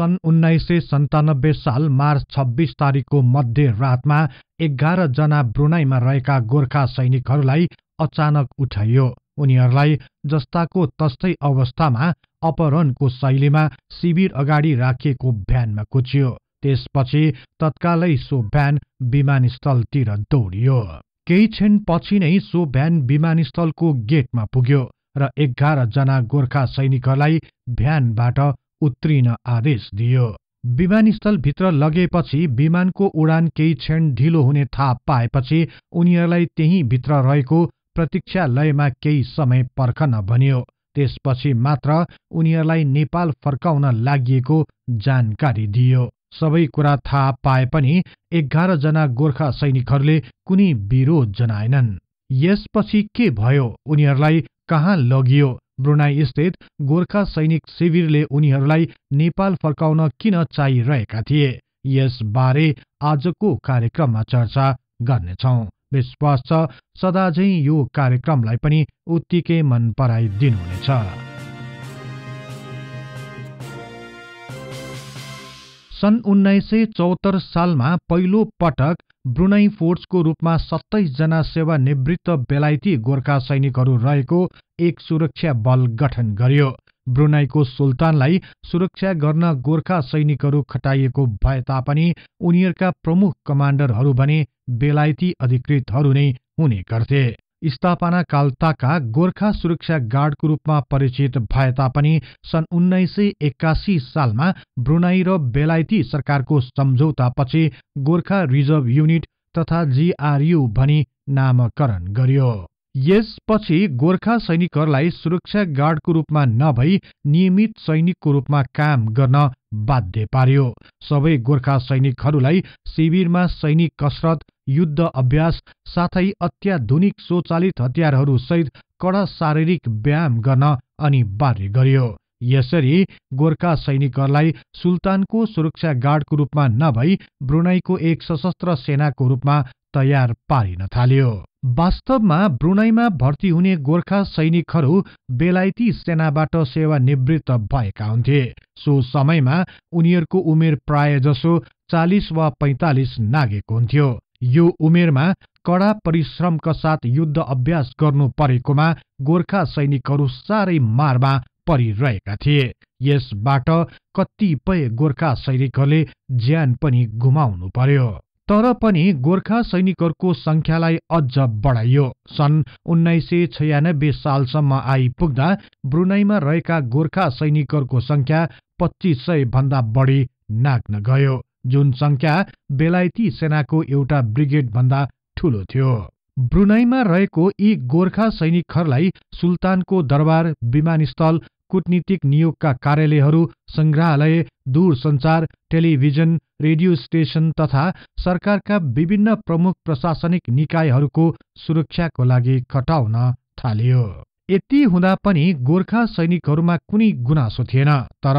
सन् उन्नाइस सय सन्तानब्बे साल मार्च छब्बिस तारिकको मध्य रातमा जना ब्रुनाईमा रहेका गोर्खा सैनिकहरूलाई अचानक उठाइयो उनीहरूलाई जस्ताको तस्तै अवस्थामा अपहरणको शैलीमा शिविर अगाडि राखिएको भ्यानमा कुचियो त्यसपछि तत्कालै सो भ्यान विमानस्थलतिर दौडियो केही क्षण पछि नै सो भ्यान विमानस्थलको गेटमा पुग्यो र जना गोर्खा सैनिकहरूलाई भ्यानबाट उत्रिन आदेश दियो विमानस्थलभित्र लगेपछि विमानको उडान केही क्षण ढिलो हुने थाहा पाएपछि उनीहरूलाई भित्र रहेको प्रतीक्षालयमा केही समय पर्खन भनियो त्यसपछि मात्र उनीहरूलाई नेपाल फर्काउन लागि जानकारी दियो सबै कुरा थाहा पाए पनि एघारजना गोर्खा सैनिकहरूले कुनै विरोध जनाएनन् यसपछि के भयो उनीहरूलाई कहाँ लगियो ब्रुनाई स्थित गोर्खा सैनिक शिविरले उनीहरूलाई नेपाल फर्काउन किन चाहिरहेका थिए यसबारे आजको कार्यक्रममा चर्चा गर्नेछौ विश्वास छ सदाझै यो कार्यक्रमलाई पनि उत्तिकै मन पराइदिनुहुनेछ सन् उन्नाइस सय चौहत्तर सालमा पहिलो पटक ब्रुनै फोर्सको रूपमा सत्ताइसजना सेवानिवृत्त बेलायती गोर्खा सैनिकहरू रहेको एक सुरक्षा बल गठन गरियो ब्रुनाईको सुल्तानलाई सुरक्षा गर्न गोर्खा सैनिकहरू खटाइएको भए तापनि उनीहरूका प्रमुख कमान्डरहरू भने बेलायती अधिकृतहरू नै हुने गर्थे। स्थापना कालताका गोर्खा सुरक्षा गार्डको रूपमा परिचित भए तापनि सन् उन्नाइस सय एक्कासी सालमा ब्रुनाई र बेलायती सरकारको सम्झौतापछि गोर्खा रिजर्भ युनिट तथा जीआरयु भनी नामकरण गरियो यसपछि गोर्खा सैनिकहरूलाई सुरक्षा गार्डको रूपमा नभई नियमित सैनिकको रूपमा काम गर्न बाध्य पार्यो सबै गोर्खा सैनिकहरूलाई शिविरमा सैनिक कसरत युद्ध अभ्यास साथै अत्याधुनिक स्वचालित हतियारहरूसहित कडा शारीरिक व्यायाम गर्न अनिवार्य गरियो यसरी गोर्खा सैनिकहरूलाई सुल्तानको सुरक्षा गार्डको रूपमा नभई ब्रुनाईको एक सशस्त्र सेनाको रूपमा तयार पारिन थाल्यो वास्तवमा ब्रुनाईमा भर्ती हुने गोर्खा सैनिकहरू बेलायती सेनाबाट सेवानिवृत्त भएका हुन्थे सो समयमा उनीहरूको उमेर प्रायजसो चालिस वा पैँतालिस नागेको हुन्थ्यो यो उमेरमा कडा परिश्रमका साथ युद्ध अभ्यास गर्नु परेकोमा गोर्खा सैनिकहरू साह्रै मारमा परिरहेका थिए यसबाट कतिपय गोर्खा सैनिकहरूले ज्यान पनि गुमाउनु पर्यो तर पनि गोर्खा सैनिकहरूको संख्यालाई अझ बढाइयो सन् उन्नाइस सय छयानब्बे सालसम्म आइपुग्दा ब्रुनाईमा रहेका गोर्खा सैनिकहरूको संख्या पच्चिस सय भन्दा बढी नाग्न गयो जुन संख्या बेलायती सेनाको एउटा ब्रिगेड भन्दा ठूलो थियो ब्रुनाईमा रहेको यी गोर्खा सैनिकहरूलाई सुल्तानको दरबार विमानस्थल कूटनीतिक नियोगका कार्यालयहरू संग्रहालय दूरसञ्चार टेलिभिजन रेडियो स्टेशन तथा सरकारका विभिन्न प्रमुख प्रशासनिक निकायहरूको सुरक्षाको लागि खटाउन थालियो। यति हुँदा पनि गोर्खा सैनिकहरूमा कुनै गुनासो थिएन तर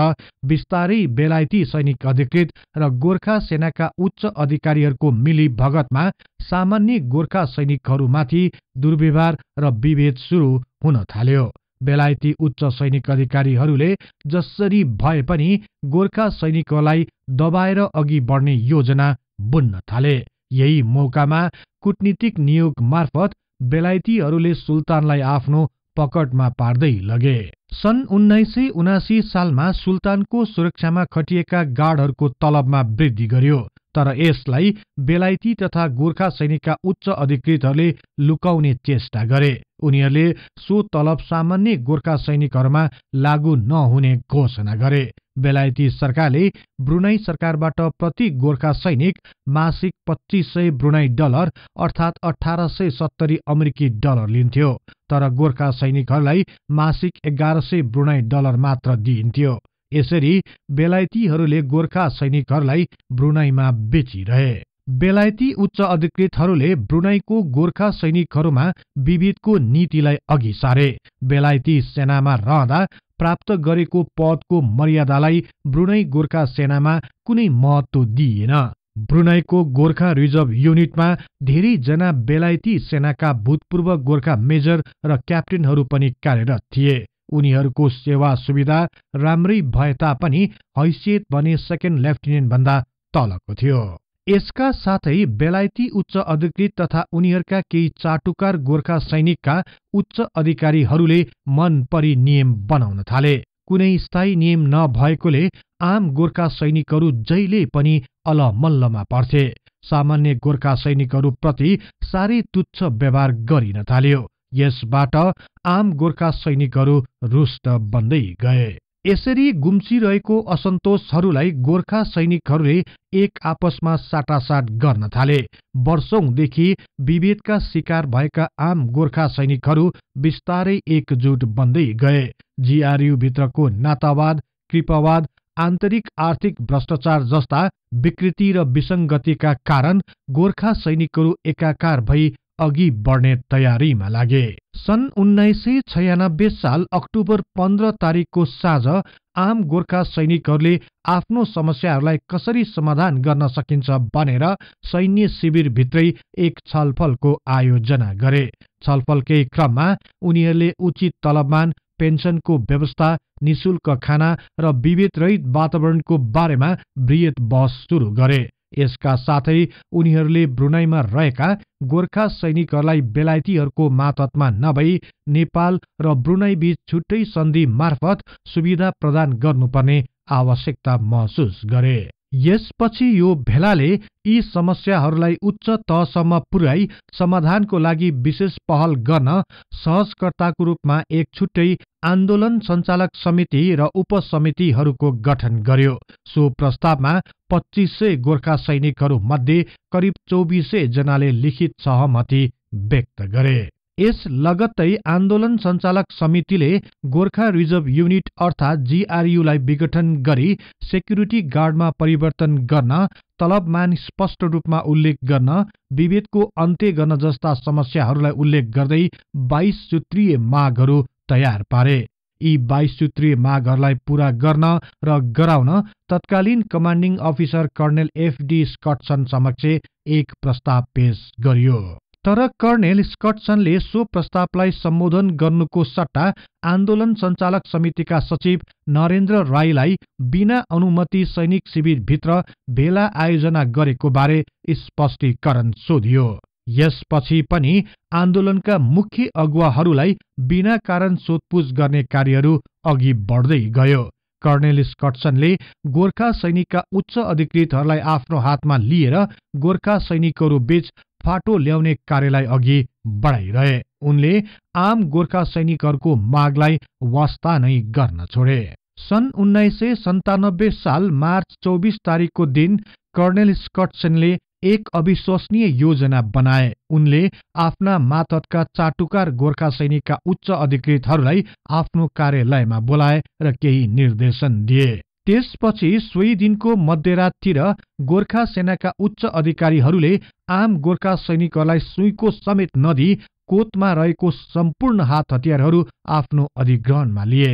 बिस्तारै बेलायती सैनिक अधिकृत र गोर्खा सेनाका उच्च अधिकारीहरूको मिली भगतमा सामान्य गोर्खा सैनिकहरूमाथि दुर्व्यवहार र विभेद सुरु हुन थाल्यो बेलायती उच्च सैनिक अधिकारीहरूले जसरी भए पनि गोर्खा सैनिकहरूलाई दबाएर अघि बढ्ने योजना बुन्न थाले यही मौकामा कूटनीतिक नियोग मार्फत बेलायतीहरूले सुल्तानलाई आफ्नो पकटमा पार्दै लगे सन् उन्नाइस सय उनासी सालमा सुल्तानको सुरक्षामा खटिएका गार्डहरूको तलबमा वृद्धि गर्यो तर यसलाई बेलायती तथा गोर्खा सैनिकका उच्च अधिकृतहरूले लुकाउने चेष्टा गरे उनीहरूले सो तलब सामान्य गोर्खा सैनिकहरूमा लागू नहुने घोषणा गरे बेलायती सरकारले ब्रुनाई सरकारबाट प्रति गोर्खा सैनिक मासिक पच्चिस सय ब्रुनाई डलर अर्थात् अठार सय सत्तरी अमेरिकी डलर लिन्थ्यो तर गोर्खा सैनिकहरूलाई मासिक एघार सय ब्रुनाई डलर मात्र दिइन्थ्यो यसरी बेलायतीहरूले गोर्खा सैनिकहरूलाई ब्रुनाईमा बेचिरहे बेलायती उच्च अधिकृतहरूले ब्रुनाईको गोर्खा सैनिकहरूमा विविधको नीतिलाई अघि सारे बेलायती सेनामा रहँदा प्राप्त गरेको पदको मर्यादालाई ब्रुनै गोर्खा सेनामा कुनै महत्व दिइएन ब्रुनाईको गोर्खा रिजर्भ युनिटमा धेरैजना बेलायती सेनाका भूतपूर्व गोर्खा मेजर र क्याप्टेनहरू पनि कार्यरत थिए उनीहरूको सेवा सुविधा राम्रै भए तापनि हैसियत भने सेकेन्ड भन्दा तलको थियो यसका साथै बेलायती उच्च अधिकृत तथा उनीहरूका केही चाटुकार गोर्खा सैनिकका उच्च अधिकारीहरूले मन परी नियम बनाउन थाले कुनै स्थायी नियम नभएकोले आम गोर्खा सैनिकहरू जहिले पनि अलमल्लमा पर्थे सामान्य गोर्खा सैनिकहरूप्रति साह्रै तुच्छ व्यवहार गरिन थाल्यो यसबाट आम गोर्खा सैनिकहरू रुष्ट बन्दै गए। यसरी गुम्सिरहेको असन्तोषहरूलाई गोर्खा सैनिकहरूले एक आपसमा साटासाट गर्न थाले वर्षौंदेखि विभेदका शिकार भएका आम गोर्खा सैनिकहरू बिस्तारै एकजुट बन्दै गए जीआरयूभित्रको नातावाद कृपावाद आन्तरिक आर्थिक भ्रष्टाचार जस्ता विकृति र विसङ्गतिका कारण गोर्खा सैनिकहरू एकाकार भई अघि बढ्ने तयारीमा लागे सन् उन्नाइस सय छयानब्बे साल अक्टोबर पन्ध्र तारिकको साँझ आम गोर्खा सैनिकहरूले आफ्नो समस्याहरूलाई कसरी समाधान गर्न सकिन्छ भनेर सैन्य शिविरभित्रै एक छलफलको आयोजना गरे छलफलकै क्रममा उनीहरूले उचित तलबमान पेन्सनको व्यवस्था निशुल्क खाना र विभेदरहित वातावरणको बारेमा वृहत बहस सुरु गरे यसका साथै उनीहरूले ब्रुनाईमा रहेका गोर्खा सैनिकहरूलाई बेलायतीहरूको मातहतमा नभई नेपाल र ब्रुनाईबीच छुट्टै सन्धि मार्फत सुविधा प्रदान गर्नुपर्ने आवश्यकता महसुस गरे। यसपछि यो भेलाले यी समस्याहरूलाई उच्च तहसम्म पुर्याई समाधानको लागि विशेष पहल गर्न सहजकर्ताको रूपमा एक छुट्टै आन्दोलन सञ्चालक समिति र उपसमितिहरूको गठन गर्यो सो प्रस्तावमा पच्चिस सय गोर्खा सैनिकहरू मध्ये करिब चौबिसै जनाले लिखित सहमति व्यक्त गरे यस लगत्तै आन्दोलन सञ्चालक समितिले गोर्खा रिजर्भ युनिट अर्थात् जीआरयूलाई विघटन गरी सेक्युरिटी गार्डमा परिवर्तन गर्न तलबमान स्पष्ट रूपमा उल्लेख गर्न विभेदको अन्त्य गर्न जस्ता समस्याहरूलाई उल्लेख गर्दै बाइस सूत्रीय मागहरू तयार पारे यी बाइस सूत्रीय मागहरूलाई पूरा गर्न र गराउन तत्कालीन कमान्डिङ अफिसर कर्णेल एफडी स्कटसन समक्ष एक प्रस्ताव पेश गरियो तर कर्णेल स्कटसनले सो प्रस्तावलाई सम्बोधन गर्नुको सट्टा आन्दोलन सञ्चालक समितिका सचिव नरेन्द्र राईलाई बिना अनुमति सैनिक शिविरभित्र भेला आयोजना गरेको बारे स्पष्टीकरण सोधियो यसपछि पनि आन्दोलनका मुख्य अगुवाहरूलाई बिना कारण सोधपुछ गर्ने कार्यहरू अघि बढ्दै गयो कर्णेल स्कटसनले गोर्खा सैनिकका उच्च अधिकृतहरूलाई आफ्नो हातमा लिएर गोर्खा सैनिकहरू बीच फाटो ल्याउने कार्यलाई अघि बढाइरहे उनले आम गोर्खा सैनिकहरूको मागलाई वास्ता नै गर्न छोडे सन् उन्नाइस सय साल मार्च चौबिस तारिकको दिन कर्णेल स्कटसनले एक अविश्वसनीय योजना बनाए उनले आफ्ना मातहतका चाटुकार गोर्खा सैनिकका उच्च अधिकृतहरूलाई आफ्नो कार्यालयमा बोलाए र केही निर्देशन दिए त्यसपछि सोही दिनको मध्यराततिर गोर्खा सेनाका उच्च अधिकारीहरूले आम गोर्खा सैनिकहरूलाई सुईको समेत नदी कोतमा रहेको सम्पूर्ण हात हतियारहरू आफ्नो अधिग्रहणमा लिए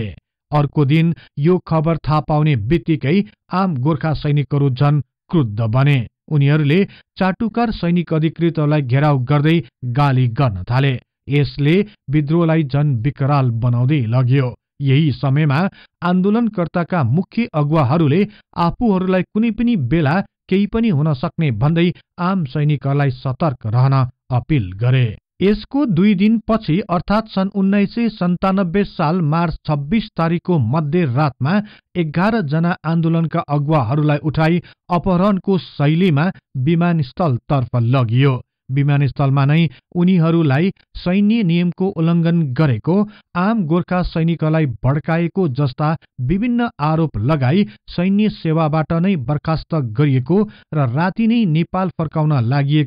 अर्को दिन यो खबर थाहा पाउने बित्तिकै आम गोर्खा सैनिकहरू झन क्रुद्ध बने उनीहरूले चाटुकार सैनिक अधिकृतहरूलाई घेराउ गर्दै गाली गर्न थाले यसले विद्रोहलाई झन विकराल बनाउँदै लग्यो यही समयमा आन्दोलनकर्ताका मुख्य अगुवाहरूले आफूहरूलाई कुनै पनि बेला केही पनि हुन सक्ने भन्दै आम सैनिकहरूलाई सतर्क रहन अपिल गरे यसको दुई दिनपछि अर्थात् सन् उन्नाइस सय सन्तानब्बे साल मार्च छब्बिस तारिकको मध्यरातमा एघारजना आन्दोलनका अगुवाहरूलाई उठाई अपहरणको शैलीमा विमानस्थलतर्फ लगियो विमानस्थलमा नै उनीहरूलाई सैन्य नियमको उल्लङ्घन गरेको आम गोर्खा सैनिकलाई भड्काएको जस्ता विभिन्न आरोप लगाई सैन्य सेवाबाट नै बर्खास्त गरिएको र राति नै नेपाल फर्काउन लागि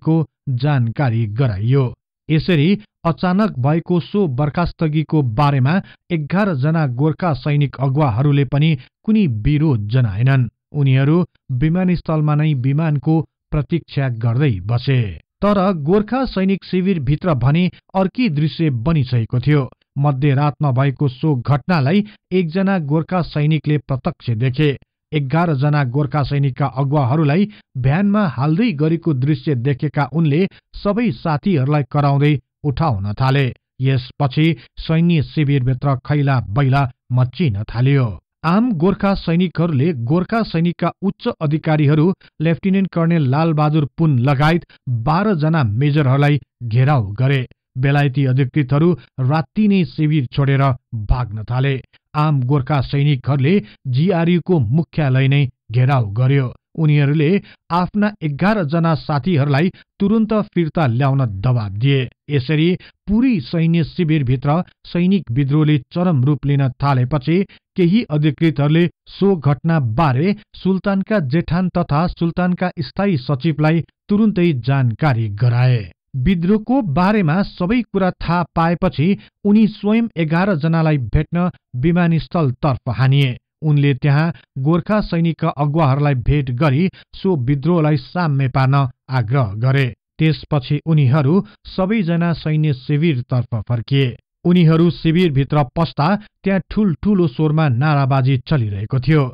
जानकारी गराइयो यसरी अचानक भएको सो बर्खास्तगीको बारेमा एघारजना गोर्खा सैनिक अगुवाहरूले पनि कुनै विरोध जनाएनन् उनीहरू विमानस्थलमा नै विमानको प्रतीक्षा गर्दै बसे तर गोर्खा सैनिक शिविरभित्र भने अर्की दृश्य बनिसकेको थियो मध्यरातमा भएको सो घटनालाई एकजना गोर्खा सैनिकले प्रत्यक्ष देखे एघारजना गोर्खा सैनिकका अगुवाहरूलाई भ्यानमा हाल्दै गरेको दृश्य देखेका उनले सबै साथीहरूलाई कराउँदै उठाउन थाले यसपछि सैन्य शिविरभित्र खैला बैला मच्चिन थाल्यो आम गोर्खा सैनिकहरूले गोर्खा सैनिकका उच्च अधिकारीहरू लेफ्टिनेन्ट कर्णेल लालबहादुर पुन लगायत बाह्रजना मेजरहरूलाई घेराउ गरे बेलायती अधिकृतहरू राति नै शिविर छोडेर भाग्न थाले आम गोर्खा सैनिकहरूले जीआरयूको मुख्यालय नै घेराउ गर्यो उनीहरूले आफ्ना एघारजना साथीहरूलाई तुरन्त फिर्ता ल्याउन दबाब दिए यसरी पुरी सैन्य शिविरभित्र सैनिक विद्रोहले चरम रूप लिन थालेपछि केही अधिकृतहरूले सो घटनाबारे सुल्तानका जेठान तथा सुल्तानका स्थायी सचिवलाई तुरुन्तै जानकारी गराए विद्रोहको बारेमा सबै कुरा थाहा पाएपछि उनी स्वयं एघारजनालाई भेट्न विमानस्थलतर्फ हानिए उनले त्यहाँ गोर्खा सैनिकका अगुवाहरूलाई भेट गरी सो विद्रोहलाई साम्य पार्न आग्रह गरे त्यसपछि उनीहरू सबैजना सैन्य शिविरतर्फ फर्किए उनीहरू शिविरभित्र पस्दा त्यहाँ ठूलठूलो स्वरमा नाराबाजी चलिरहेको थियो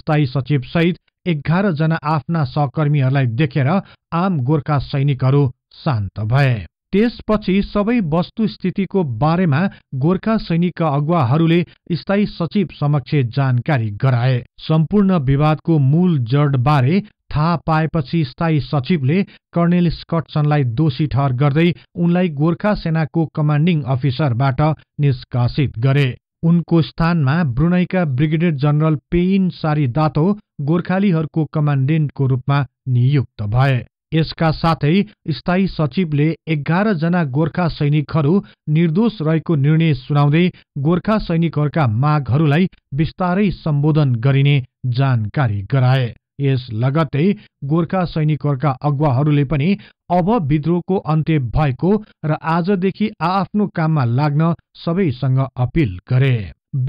स्थायी सचिवसहित एघारजना आफ्ना सहकर्मीहरूलाई देखेर आम गोर्खा सैनिकहरू शान्त भए त्यसपछि सबै वस्तुस्थितिको बारेमा गोर्खा सैनिकका अगुवाहरूले स्थायी सचिव समक्ष जानकारी गराए सम्पूर्ण विवादको मूल जडबारे थाहा पाएपछि स्थायी सचिवले कर्णेल स्कटसनलाई दोषी ठहर गर्दै उनलाई गोर्खा सेनाको कमान्डिङ अफिसरबाट निष्कासित गरे उनको स्थानमा ब्रुनैका ब्रिगेडियर जनरल पेइन सारी दातो गोर्खालीहरूको कमान्डेन्टको रूपमा नियुक्त भए यसका साथै स्थायी सचिवले एघारजना गोर्खा सैनिकहरू निर्दोष रहेको निर्णय सुनाउँदै गोर्खा सैनिकहरूका मागहरूलाई विस्तारै सम्बोधन गरिने जानकारी गराए यस लगत्तै गोर्खा सैनिकहरूका अगुवाहरूले पनि अब विद्रोहको अन्त्य भएको र आजदेखि आआफ्नो काममा लाग्न सबैसँग अपिल गरे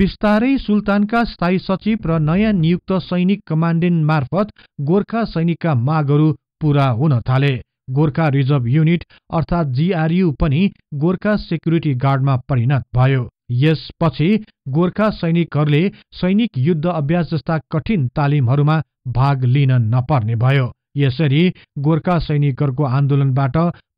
विस्तारै सुल्तानका स्थायी सचिव र नयाँ नियुक्त सैनिक कमान्डेन्ट मार्फत गोर्खा सैनिकका मागहरू पूरा हुन थाले गोर्खा रिजर्भ युनिट अर्थात् जीआरयू पनि गोर्खा सेक्युरिटी गार्डमा परिणत भयो यसपछि गोर्खा सैनिकहरूले सैनिक युद्ध अभ्यास जस्ता कठिन तालिमहरूमा भाग लिन नपर्ने भयो यसरी गोर्खा सैनिकहरूको आन्दोलनबाट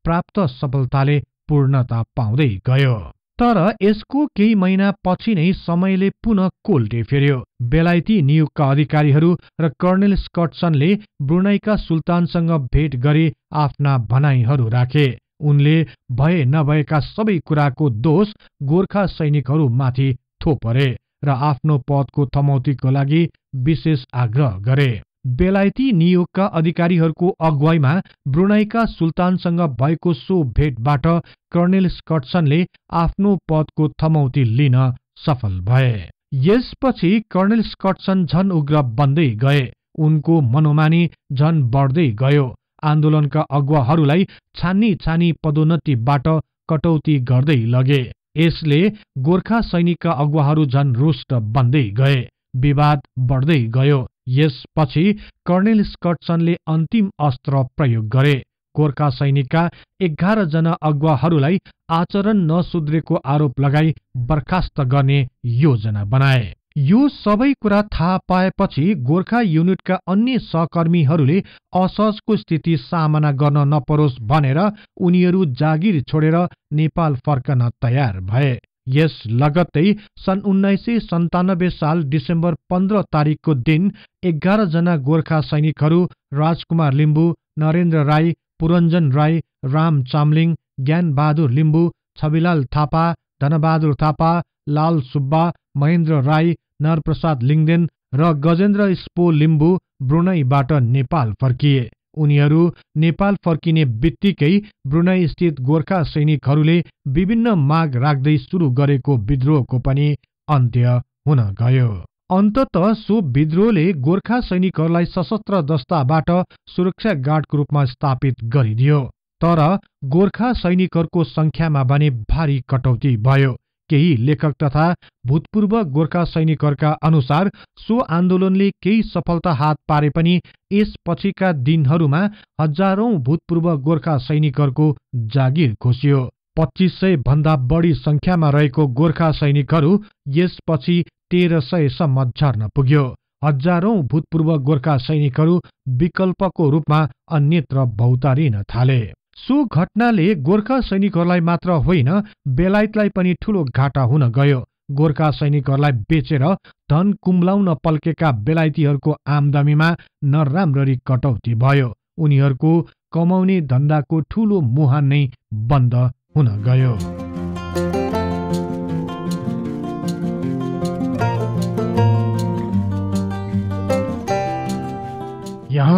प्राप्त सफलताले पूर्णता पाउँदै गयो तर यसको केही महिनापछि नै समयले पुनः कोल्टे फेर्यो बेलायती नियुक्का अधिकारीहरू र कर्णेल स्कटसनले ब्रुनाईका सुल्तानसँग भेट गरी आफ्ना भनाइहरू राखे उनले भए नभएका सबै कुराको दोष गोर्खा सैनिकहरूमाथि थोपरे र आफ्नो पदको थमौतीको लागि विशेष आग्रह गरे बेलायती नियोगका अधिकारीहरूको अगुवाईमा ब्रुनाईका सुल्तानसँग भएको सो भेटबाट कर्णेल स्कटसनले आफ्नो पदको थमौती लिन सफल भए यसपछि कर्णेल स्कटसन झन उग्र बन्दै गए उनको मनोमानी झन बढ्दै गयो आन्दोलनका अगुवाहरूलाई छानी छानी पदोन्नतिबाट कटौती गर्दै लगे यसले गोर्खा सैनिकका अगुवाहरू झन रुष्ट बन्दै गए विवाद बढ्दै गयो यसपछि कर्णेल स्कटसनले अन्तिम अस्त्र प्रयोग गरे गोर्खा सैनिकका एघारजना अगुवाहरूलाई आचरण नसुध्रेको आरोप लगाई बर्खास्त गर्ने योजना बनाए यो सबै कुरा थाहा पाएपछि गोर्खा युनिटका अन्य सहकर्मीहरूले असहजको स्थिति सामना गर्न नपरोस् भनेर उनीहरू जागिर छोडेर नेपाल फर्कन तयार भए यस लगत्तै सन् उन्नाइस सय सन्तानब्बे साल डिसेम्बर पन्ध्र तारिकको दिन एघारजना गोर्खा सैनिकहरू राजकुमार लिम्बू नरेन्द्र राई पुरञ्जन राई राम चामलिङ ज्ञानबहादुर लिम्बू छविलाल थापा धनबहादुर थापा लाल सुब्बा महेन्द्र राई नरप्रसाद लिङ्गदेन र गजेन्द्र स्पो लिम्बू ब्रुनईबाट नेपाल फर्किए उनीहरू नेपाल फर्किने बित्तिकै ब्रुनाईस्थित गोर्खा सैनिकहरूले विभिन्न माग राख्दै सुरु गरेको विद्रोहको पनि अन्त्य हुन गयो अन्तत सो विद्रोहले गोर्खा सैनिकहरूलाई सशस्त्र दस्ताबाट सुरक्षा गार्डको रूपमा स्थापित गरिदियो तर गोर्खा सैनिकहरूको संख्यामा भने भारी कटौती भयो केही लेखक तथा भूतपूर्व गोर्खा सैनिकहरूका अनुसार सो आन्दोलनले केही सफलता हात पारे पनि यसपछिका दिनहरूमा हजारौं भूतपूर्व गोर्खा सैनिकहरूको जागिर घोसियो पच्चिस सय भन्दा बढी संख्यामा रहेको गोर्खा सैनिकहरू यसपछि तेह्र सयसम्म झर्न पुग्यो हजारौं भूतपूर्व गोर्खा सैनिकहरू विकल्पको रूपमा अन्यत्र भौतारिन थाले सो घटनाले गोर्खा सैनिकहरूलाई मात्र होइन बेलायतलाई पनि ठूलो घाटा हुन गयो गोर्खा सैनिकहरूलाई बेचेर धन कुम्लाउन पल्केका बेलायतीहरूको आमदामीमा नराम्ररी कटौती भयो उनीहरूको कमाउने धन्दाको ठूलो मुहान नै बन्द हुन गयो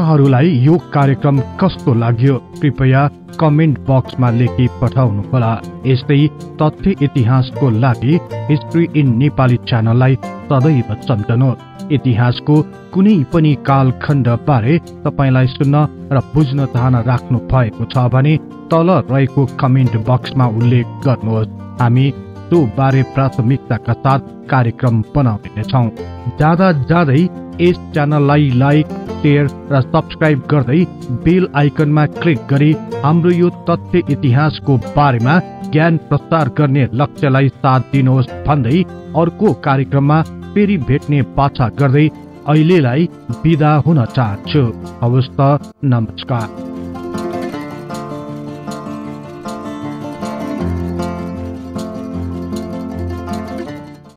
तपाईँहरूलाई यो कार्यक्रम कस्तो लाग्यो कृपया कमेन्ट बक्समा लेखी पठाउनुहोला यस्तै तथ्य इतिहासको लागि हिस्ट्री इन नेपाली च्यानललाई सदैव सम्झनुहोस् इतिहासको कुनै पनि कालखण्ड बारे तपाईँलाई सुन्न र बुझ्न चाहना राख्नु भएको छ भने तल रहेको कमेन्ट बक्समा उल्लेख गर्नुहोस् हामी त्यो बारे प्राथमिकताका साथ कार्यक्रम बनाउनेछौँ जाँदा जाँदै यस च्यानललाई लाइक सेयर र सब्सक्राइब गर्दै बेल आइकनमा क्लिक गरी हाम्रो यो तथ्य इतिहासको बारेमा ज्ञान प्रसार गर्ने लक्ष्यलाई साथ दिनुहोस् भन्दै अर्को कार्यक्रममा फेरि भेट्ने बाछा गर्दै अहिलेलाई विदा हुन चाहन्छु हवस् त नमस्कार